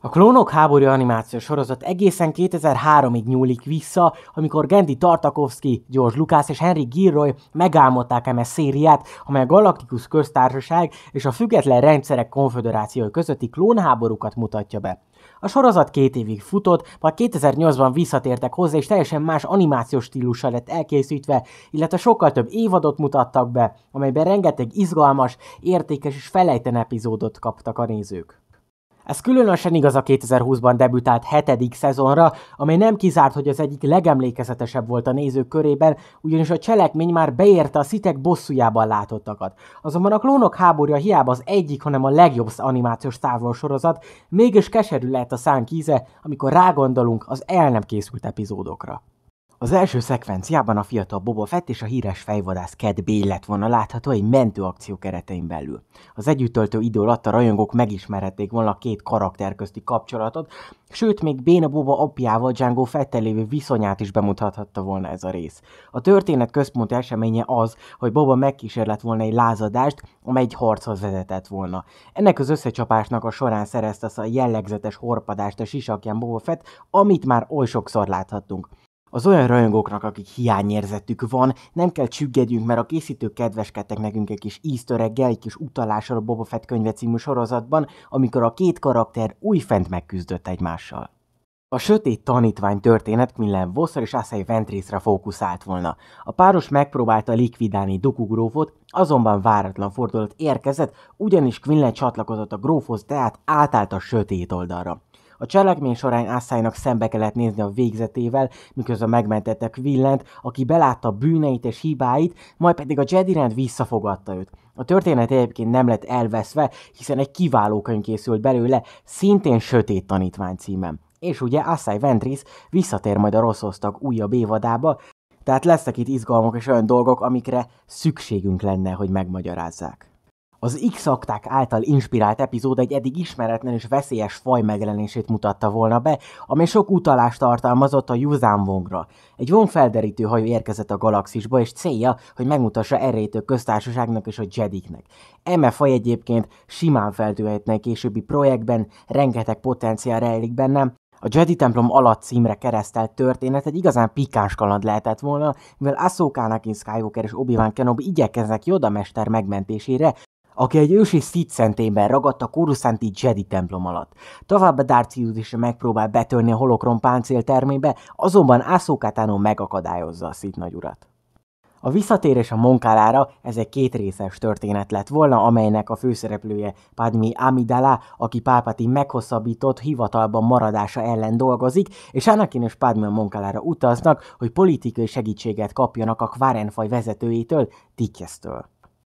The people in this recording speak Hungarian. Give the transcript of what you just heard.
A Klónok háború animációs sorozat egészen 2003-ig nyúlik vissza, amikor Gendi Tartakovsky, George Lucas és Henry Gilroy megálmodták eme szériát, amely a Galaktikus Köztársaság és a Független Rendszerek Konföderációi közötti klónháborúkat mutatja be. A sorozat két évig futott, majd 2008-ban visszatértek hozzá, és teljesen más animációs stílussal lett elkészítve, illetve sokkal több évadot mutattak be, amelyben rengeteg izgalmas, értékes és felejten epizódot kaptak a nézők. Ez különösen igaz a 2020-ban debütált hetedik szezonra, amely nem kizárt, hogy az egyik legemlékezetesebb volt a nézők körében, ugyanis a cselekmény már beérte a szitek bosszújában látottakat. Azonban a klónok háborúja hiába az egyik, hanem a legjobb animációs távolsorozat, mégis keserű lehet a szánk íze, amikor rágondolunk az el nem készült epizódokra. Az első szekvenciában a fiatal Boba Fett és a híres fejvadász Ked Bale lett volna látható egy mentőakció keretein belül. Az együttöltő idő alatt a rajongók megismerhették volna a két karakter közti kapcsolatot, sőt még Béna Boba apjával Django Fettel lévő viszonyát is bemutathatta volna ez a rész. A történet központi eseménye az, hogy Boba megkísérlet volna egy lázadást, amely egy harchoz vezetett volna. Ennek az összecsapásnak a során szerezte a jellegzetes horpadást a sisakján Boba Fett, amit már oly sokszor láthattunk. Az olyan rajongóknak, akik hiányérzetük van, nem kell csüggedjünk, mert a készítők kedveskedtek nekünk egy kis easter egy kis utalással a Boba Fett könyve című sorozatban, amikor a két karakter újfent megküzdött egymással. A sötét tanítvány történet minden Vosszor és Asai Ventrészre fókuszált volna. A páros megpróbálta likvidálni Duku grófot, azonban váratlan fordulat érkezett, ugyanis Quinlan csatlakozott a grófhoz, tehát átállt a sötét oldalra. A cselekmény során Asszálynak szembe kellett nézni a végzetével, miközben megmentettek Villent, aki belátta bűneit és hibáit, majd pedig a Jedi rend visszafogadta őt. A történet egyébként nem lett elveszve, hiszen egy kiváló könyv készült belőle, szintén Sötét Tanítvány címen. És ugye Asai Ventris visszatér majd a rossz osztag újabb évadába, tehát lesznek itt izgalmak és olyan dolgok, amikre szükségünk lenne, hogy megmagyarázzák. Az X-akták által inspirált epizód egy eddig ismeretlen és veszélyes faj megjelenését mutatta volna be, amely sok utalást tartalmazott a Yuzan Wongra. Egy Wong felderítő hajó érkezett a galaxisba, és célja, hogy megmutassa errejtő köztársaságnak és a Jediknek. Eme faj egyébként simán feltűhetne egy későbbi projektben, rengeteg potenciál rejlik bennem, a Jedi templom alatt címre keresztelt történet egy igazán pikáns kaland lehetett volna, mivel Ahsoka Anakin Skywalker és Obi-Wan Kenobi igyekeznek Yoda mester megmentésére, aki egy ősi Sith szentében ragadt a Kuruszánti Jedi templom alatt. a Darth is megpróbál betörni a holokron páncél termébe, azonban Ászókátánó megakadályozza a Sith nagyurat. A visszatérés a Monkálára ez egy kétrészes történet lett volna, amelynek a főszereplője Padmi Amidala, aki Pápati meghosszabbított hivatalban maradása ellen dolgozik, és Anakin és Padmi a Monkálára utaznak, hogy politikai segítséget kapjanak a Kvárenfaj vezetőjétől, Tikkesztől.